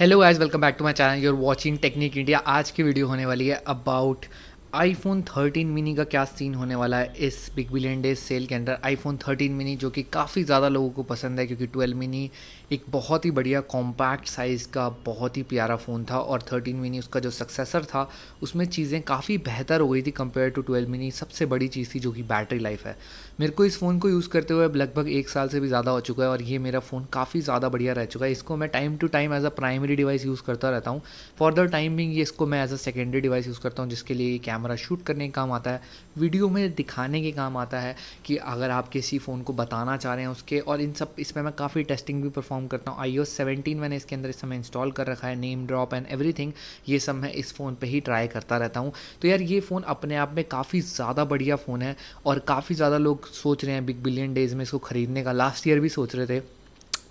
hello guys welcome back to my channel you are watching technic India आज की video होने वाली है अबाउट आईफोन 13 मिनी का क्या सीन होने वाला है इस बिग बिलियन डे सेल के अंदर आईफोन 13 मिनी जो कि काफ़ी ज़्यादा लोगों को पसंद है क्योंकि 12 मिनी एक बहुत ही बढ़िया कॉम्पैक्ट साइज़ का बहुत ही प्यारा फ़ोन था और 13 मिनी उसका जो सक्सेसर था उसमें चीज़ें काफ़ी बेहतर हो गई थी कंपेयर टू 12 मिनी सबसे बड़ी चीज़ थी जो कि बैटरी लाइफ है मेरे को इस फ़ोन को यूज़ करते हुए लगभग एक साल से भी ज़्यादा हो चुका है और ये मेरा फ़ोन काफ़ी ज़्यादा बढ़िया रह चुका है इसको मैं time to time as a primary device use करता रहता हूँ फॉर द टाइम ये इसको मैं as a secondary device use करता हूँ जिसके लिए कैमरा कैमरा शूट करने के काम आता है वीडियो में दिखाने के काम आता है कि अगर आप किसी फ़ोन को बताना चाह रहे हैं उसके और इन सब इसमें मैं काफ़ी टेस्टिंग भी परफॉर्म करता हूँ आई ओ सेवेंटीन मैंने इसके अंदर इस समय इंस्टॉल कर रखा है नेम ड्रॉप एंड एवरी ये सब मैं इस फ़ोन पर ही ट्राई करता रहता हूँ तो यार ये फ़ोन अपने आप में काफ़ी ज़्यादा बढ़िया फ़ोन है और काफ़ी ज़्यादा लोग सोच रहे हैं बिग बिलियन डेज़ में इसको ख़रीदने का लास्ट ईयर भी सोच रहे थे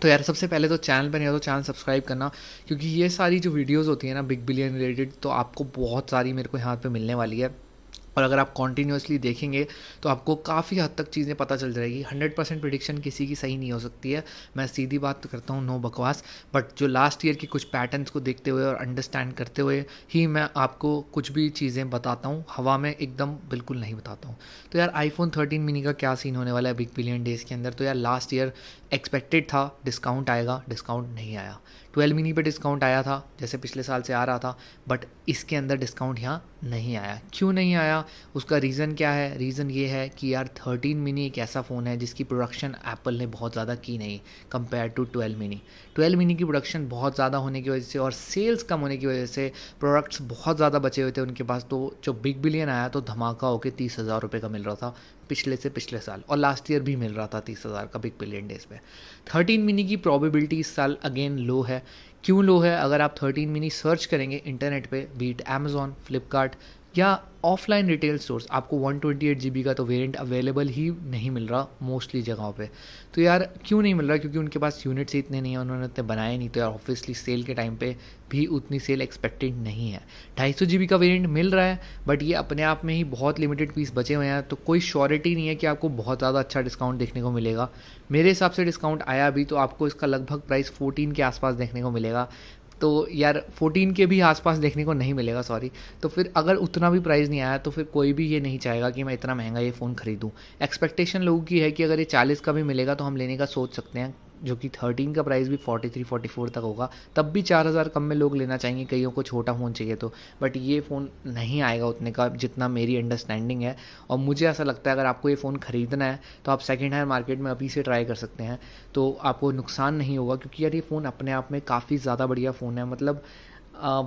तो यार सबसे पहले तो चैनल पर नहीं तो चैनल सब्सक्राइब करना क्योंकि ये सारी जो वीडियोज़ होती है ना बिग बिलियन रिलेटेड तो आपको बहुत सारी मेरे को यहाँ पर मिलने वाली है और अगर आप कॉन्टीन्यूसली देखेंगे तो आपको काफ़ी हद तक चीज़ें पता चल जाएगी हंड्रेड परसेंट प्रिडिक्शन किसी की सही नहीं हो सकती है मैं सीधी बात करता हूँ नो बकवास बट जो लास्ट ईयर के कुछ पैटर्न्स को देखते हुए और अंडरस्टैंड करते हुए ही मैं आपको कुछ भी चीज़ें बताता हूँ हवा में एकदम बिल्कुल नहीं बताता हूँ तो यार आईफोन थर्टीन मिनी का क्या सीन होने वाला है बिग बिलियन डेज़ के अंदर तो यार लास्ट ईयर एक्सपेक्टेड था डिस्काउंट आएगा डिस्काउंट नहीं आया ट्वेल्व मिनी पे डिस्काउंट आया था जैसे पिछले साल से आ रहा था बट इसके अंदर डिस्काउंट यहाँ नहीं आया क्यों नहीं आया उसका रीज़न क्या है रीज़न ये है कि यार थर्टीन मिनी एक ऐसा फ़ोन है जिसकी प्रोडक्शन एप्पल ने बहुत ज़्यादा की नहीं compare to twelve mini twelve mini की प्रोडक्शन बहुत ज़्यादा होने की वजह से और सेल्स कम होने की वजह से प्रोडक्ट्स बहुत ज़्यादा बचे हुए थे उनके पास तो जो बिग बिलियन आया तो धमाका होकर तीस हज़ार रुपये का मिल रहा था पिछले से पिछले साल और लास्ट ईयर भी मिल रहा था तीस हज़ार का बिग बिलियन डेज में थर्टीन मिनी की प्रॉबिबिलिटी इस साल अगेन लो है क्यों लो है अगर आप थर्टीन मिनी सर्च करेंगे इंटरनेट पे बीट एमेजॉन फ्लिपकार्ट या ऑफलाइन रिटेल स्टोर्स आपको one twenty eight G B का तो वेरियंट अवेलेबल ही नहीं मिल रहा मोस्टली जगहों पर तो यार क्यों नहीं मिल रहा क्योंकि उनके पास यूनिट्स ही इतने नहीं हैं उन्होंने इतने बनाए नहीं तो यार ऑब्वियसली सेल के टाइम पर भी उतनी सेल एक्सपेक्टेड नहीं है ढाई सौ जी बी का वेरियंट मिल रहा है बट ये अपने आप में ही बहुत लिमिटेड पीस बचे हुए हैं तो कोई श्योरिटी नहीं है कि आपको बहुत ज़्यादा अच्छा डिस्काउंट देखने को मिलेगा मेरे हिसाब से डिस्काउंट आया भी तो आपको इसका लगभग प्राइस फोर्टीन के आसपास देखने को मिलेगा तो यार 14 के भी आसपास देखने को नहीं मिलेगा सॉरी तो फिर अगर उतना भी प्राइस नहीं आया तो फिर कोई भी ये नहीं चाहेगा कि मैं इतना महंगा ये फ़ोन खरीदूँ एक्सपेक्टेशन लोगों की है कि अगर ये 40 का भी मिलेगा तो हम लेने का सोच सकते हैं जो कि थर्टीन का प्राइस भी फोर्टी थ्री फोर्टी फोर तक होगा तब भी चार हज़ार कम में लोग लेना चाहेंगे कईयों को छोटा फ़ोन चाहिए तो बट ये फ़ोन नहीं आएगा उतने का जितना मेरी अंडरस्टैंडिंग है और मुझे ऐसा लगता है अगर आपको ये फ़ोन ख़रीदना है तो आप सेकेंड हैंड मार्केट में अभी से ट्राई कर सकते हैं तो आपको नुकसान नहीं होगा क्योंकि यार ये फ़ोन अपने आप में काफ़ी ज़्यादा बढ़िया फ़ोन है मतलब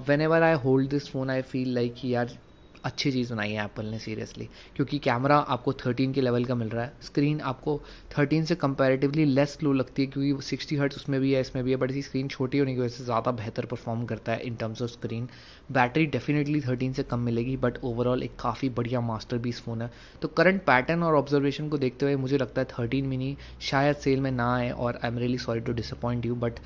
whenever I hold this phone I feel like यार अच्छी चीज़ बनाई है एप्पल ने सीरियसली क्योंकि कैमरा आपको 13 के लेवल का मिल रहा है स्क्रीन आपको 13 से कंपैरेटिवली लेस स्लो लगती है क्योंकि 60 हर्ट्स उसमें भी है इसमें भी है बट इसकी स्क्रीन छोटी होने की वजह से ज़्यादा बेहतर परफॉर्म करता है in terms of screen battery definitely thirteen से कम मिलेगी बट ओवरऑल एक काफ़ी बढ़िया मास्टर पीस फ़ोन है तो करंट पैटर्न और ऑब्जर्वेशन को देखते हुए मुझे लगता है थर्टीन मिनी शायद सेल में ना आए और I am really sorry to disappoint you but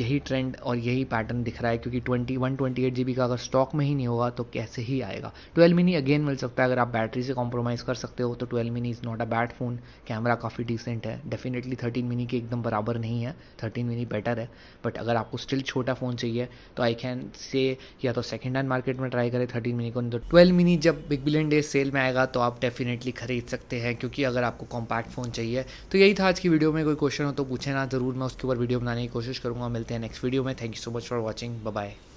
यही ट्रेंड और यही पैटर्न दिख रहा है क्योंकि twenty one twenty eight G B का अगर स्टॉक में ही नहीं होगा तो कैसे ही आएगा 12 मिनी अगेन मिल सकता है अगर आप बैटरी से कॉम्प्रोमाइज़ कर सकते हो तो 12 mini is not a bad phone camera काफ़ी डिसेंट है डेफिनेटली थर्टीन मिनी के एकदम बराबर नहीं है थर्टीन मिनी बेटर है बट अगर आपको स्टिल छोटा फ़ोन चाहिए तो आई कैन से या तो सेकेंड हैंड मार्केट में ट्राई करें थर्टीन मिनी को नहीं तो ट्वेल्व मिनी जब बिग बिलियन डे सेल में आएगा तो आप डेफिनेटली खरीद सकते हैं क्योंकि अगर आपको कॉम्पैक्ट फ़ोन चाहिए तो यही था आज की वीडियो में कोई क्वेश्चन हो तो पूछे ना ज़रूर मैं उसके ऊपर वीडियो बनाने की कोशिश करूँगा मिलते हैं नेक्स्ट वीडियो में thank you so much for watching bye